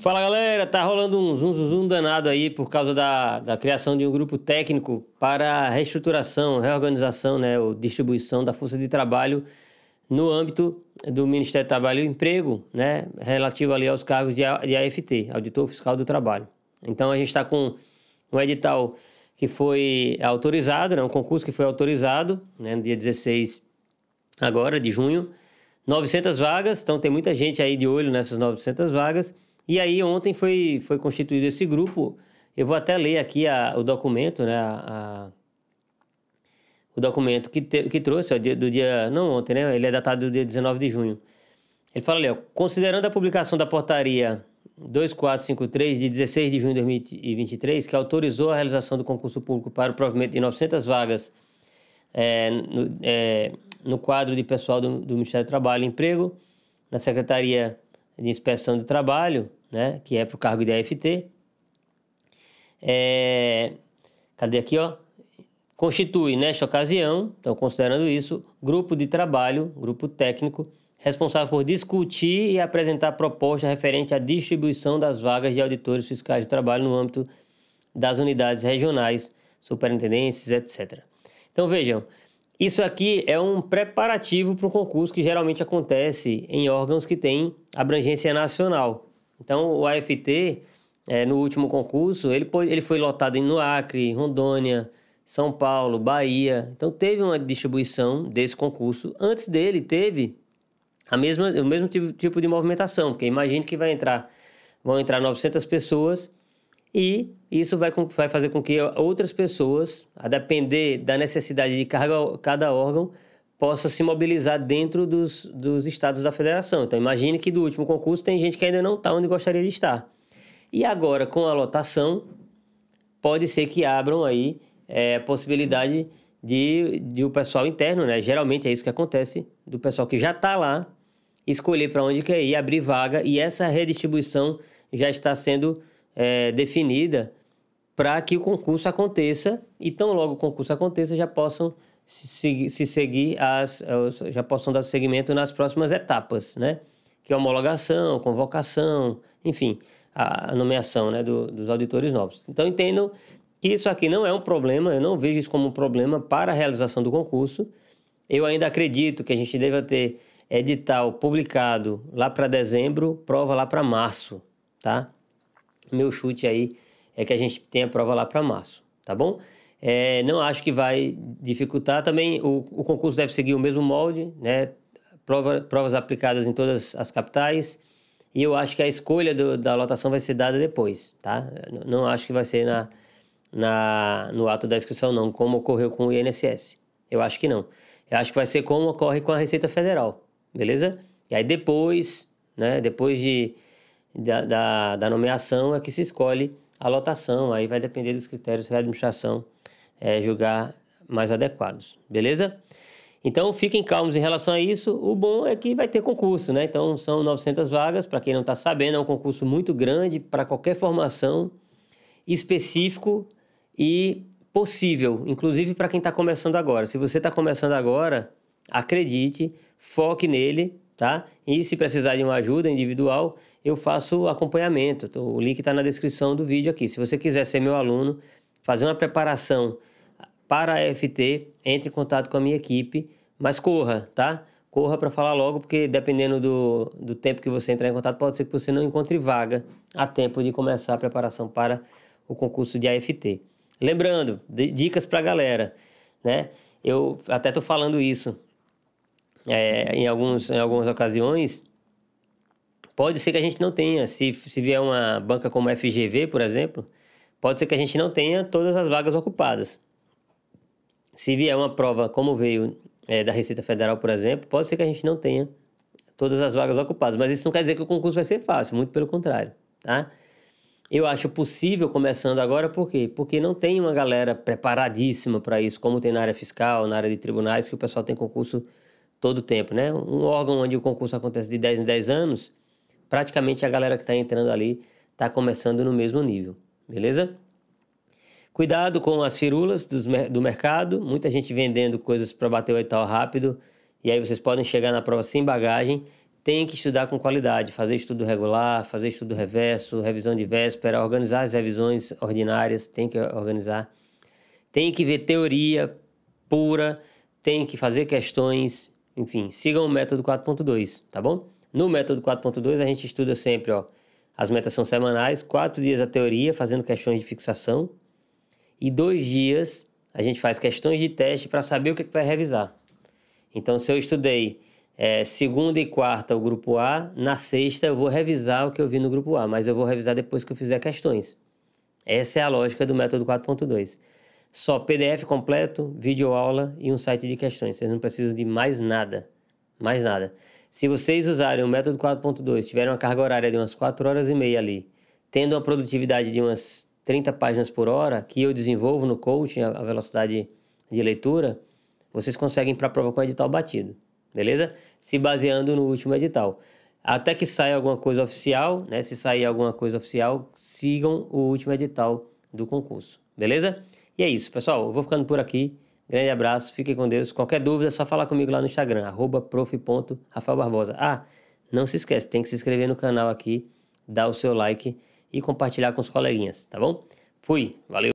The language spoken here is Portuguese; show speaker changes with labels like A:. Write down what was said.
A: Fala galera, tá rolando um zum, zum, zum danado aí por causa da, da criação de um grupo técnico para reestruturação, reorganização, né, ou distribuição da força de trabalho no âmbito do Ministério do Trabalho e Emprego, né, relativo ali aos cargos de, de AFT, Auditor Fiscal do Trabalho. Então a gente está com um edital que foi autorizado, né, um concurso que foi autorizado né, no dia 16 agora de junho, 900 vagas, então tem muita gente aí de olho nessas 900 vagas. E aí ontem foi, foi constituído esse grupo. Eu vou até ler aqui a, o documento, né? A, a, o documento que, te, que trouxe ó, do dia. Não ontem, né? Ele é datado do dia 19 de junho. Ele fala ali, ó, considerando a publicação da portaria 2453 de 16 de junho de 2023, que autorizou a realização do concurso público para o provimento de 900 vagas é, no, é, no, quadro de pessoal do, do Ministério do Trabalho e Emprego, na Secretaria de inspeção de trabalho, né, que é para o cargo de AFT. É, cadê aqui, ó? Constitui, nesta ocasião, então considerando isso, grupo de trabalho, grupo técnico, responsável por discutir e apresentar proposta referente à distribuição das vagas de auditores fiscais de trabalho no âmbito das unidades regionais, superintendências, etc. Então vejam, isso aqui é um preparativo para um concurso que geralmente acontece em órgãos que têm abrangência nacional. Então, o AFT, é, no último concurso, ele, ele foi lotado no Acre, Rondônia, São Paulo, Bahia. Então, teve uma distribuição desse concurso. Antes dele, teve a mesma, o mesmo tipo, tipo de movimentação, porque imagine que vai entrar, vão entrar 900 pessoas e isso vai, vai fazer com que outras pessoas, a depender da necessidade de carga, cada órgão, possa se mobilizar dentro dos, dos estados da federação. Então, imagine que do último concurso tem gente que ainda não está onde gostaria de estar. E agora, com a lotação, pode ser que abram aí é, a possibilidade de, de o pessoal interno, né? Geralmente é isso que acontece, do pessoal que já está lá, escolher para onde quer ir, abrir vaga, e essa redistribuição já está sendo é, definida para que o concurso aconteça e tão logo o concurso aconteça já possam se, se seguir as já possam dar seguimento nas próximas etapas, né? Que é homologação, convocação, enfim, a nomeação né, do, dos auditores novos. Então entendo que isso aqui não é um problema, eu não vejo isso como um problema para a realização do concurso. Eu ainda acredito que a gente deva ter edital publicado lá para dezembro, prova lá para março, tá? Meu chute aí é que a gente tem a prova lá para março, tá bom? É, não acho que vai dificultar também. O, o, concurso deve seguir o mesmo molde, né? Prova, provas aplicadas em todas as capitais. E eu acho que a escolha do, da lotação vai ser dada depois, tá? Não acho que vai ser na, na, no ato da inscrição, não, como ocorreu com o INSS. Eu acho que não. Eu acho que vai ser como ocorre com a Receita Federal, beleza? E aí depois, né? Depois de da, da, da nomeação é que se escolhe a lotação, aí vai depender dos critérios que a administração é, julgar mais adequados, beleza? Então fiquem calmos em relação a isso. O bom é que vai ter concurso, né? Então são 900 vagas. Para quem não está sabendo, é um concurso muito grande para qualquer formação, específico e possível, inclusive para quem está começando agora. Se você está começando agora, acredite, foque nele, tá? E se precisar de uma ajuda individual, eu faço acompanhamento. O link está na descrição do vídeo aqui. Se você quiser ser meu aluno, fazer uma preparação para a FT, entre em contato com a minha equipe, mas corra, tá? Corra para falar logo, porque dependendo do, do tempo que você entrar em contato, pode ser que você não encontre vaga a tempo de começar a preparação para o concurso de AFT. Lembrando, dicas para a galera, né? Eu até estou falando isso é, em, alguns, em algumas ocasiões, pode ser que a gente não tenha. Se, se vier uma banca como a FGV, por exemplo, pode ser que a gente não tenha todas as vagas ocupadas. Se vier uma prova como veio é, da Receita Federal, por exemplo, pode ser que a gente não tenha todas as vagas ocupadas. Mas isso não quer dizer que o concurso vai ser fácil, muito pelo contrário. Tá? Eu acho possível começando agora, por quê? Porque não tem uma galera preparadíssima para isso, como tem na área fiscal, na área de tribunais, que o pessoal tem concurso todo o tempo, né? Um órgão onde o concurso acontece de 10 em 10 anos, praticamente a galera que está entrando ali está começando no mesmo nível, beleza? Cuidado com as firulas dos, do mercado, muita gente vendendo coisas para bater o edital rápido, e aí vocês podem chegar na prova sem bagagem. Tem que estudar com qualidade, fazer estudo regular, fazer estudo reverso, revisão de véspera, organizar as revisões ordinárias, tem que organizar. Tem que ver teoria pura, tem que fazer questões enfim, sigam o método 4.2, tá bom? No método 4.2 a gente estuda sempre, ó, as metas são semanais, quatro dias a teoria, fazendo questões de fixação, e dois dias a gente faz questões de teste para saber o que, é que vai revisar. Então, se eu estudei é, segunda e quarta o grupo A, na sexta eu vou revisar o que eu vi no grupo A, mas eu vou revisar depois que eu fizer questões. Essa é a lógica do método 4.2. Só PDF completo, vídeo aula e um site de questões. Vocês não precisam de mais nada. Mais nada. Se vocês usarem o método 4.2, tiverem uma carga horária de umas 4 horas e meia ali, tendo uma produtividade de umas 30 páginas por hora, que eu desenvolvo no coaching, a velocidade de leitura, vocês conseguem para a prova com o edital batido, beleza? Se baseando no último edital. Até que saia alguma coisa oficial, né? Se sair alguma coisa oficial, sigam o último edital do concurso, beleza? E é isso, pessoal. Eu vou ficando por aqui. Grande abraço, fique com Deus. Qualquer dúvida é só falar comigo lá no Instagram, prof.rafaelbarbosa. Ah, não se esquece, tem que se inscrever no canal aqui, dar o seu like e compartilhar com os coleguinhas, tá bom? Fui, valeu!